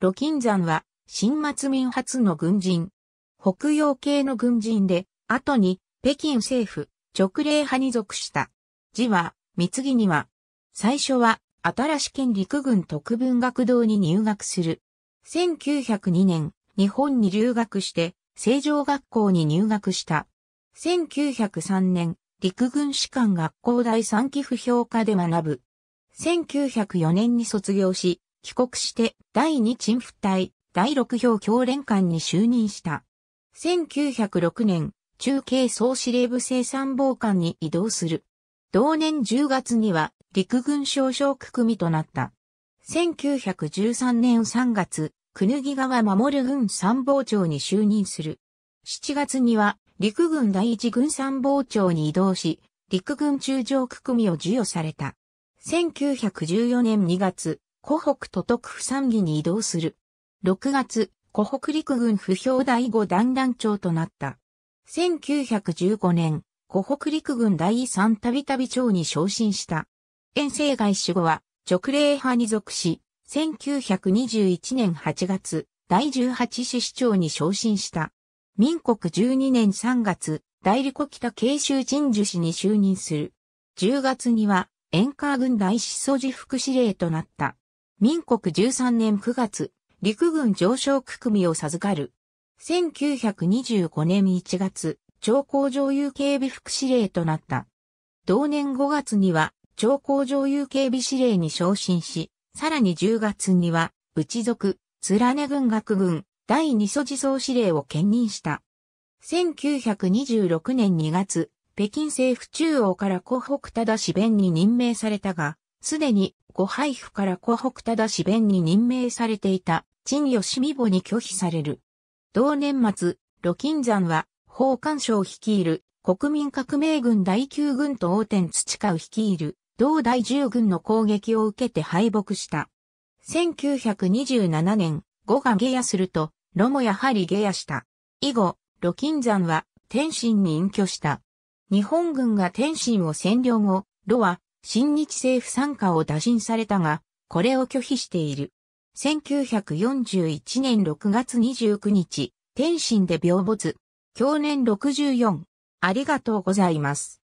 ロキン山は、新末民初の軍人。北洋系の軍人で、後に、北京政府、直令派に属した。字は、三木には、最初は、新し県陸軍特文学堂に入学する。1902年、日本に留学して、成城学校に入学した。1903年、陸軍士官学校第三期不評科で学ぶ。1904年に卒業し、帰国して第二鎮府隊第六兵教連官に就任した。1906年、中継総司令部生産防官に移動する。同年10月には陸軍少将区組となった。1913年3月、くぬぎ川守軍参謀長に就任する。7月には陸軍第一軍参謀長に移動し、陸軍中将区組を授与された。1914年2月、湖北都督府参義に移動する。6月、湖北陸軍不評第五団団長となった。1915年、湖北陸軍第三度々町長に昇進した。遠征外守後は、直令派に属し、1921年8月、第18市市長に昇進した。民国12年3月、代理国北慶州鎮樹市に就任する。10月には、遠川軍大司祖寺副司令となった。民国13年9月、陸軍上昇区組を授かる。1925年1月、長江上遊警備副司令となった。同年5月には、長江上遊警備司令に昇進し、さらに10月には、内属、貫根軍学軍、第二祖地総司令を兼任した。1926年2月、北京政府中央から湖北忠弁に任命されたが、すでに湖配布から湖北忠し、弁に任命されていた、陳義美母に拒否される。同年末、露金山は、法官省率いる、国民革命軍第9軍と王天土川率いる、同第10軍の攻撃を受けて敗北した。1927年、呉が下野すると、呂もやはり下野した。以後、露金山は天津に隠居した。日本軍が天津を占領後、呂は新日政府参加を打診されたが、これを拒否している。1941年6月29日、天津で病没。去年64。ありがとうございます。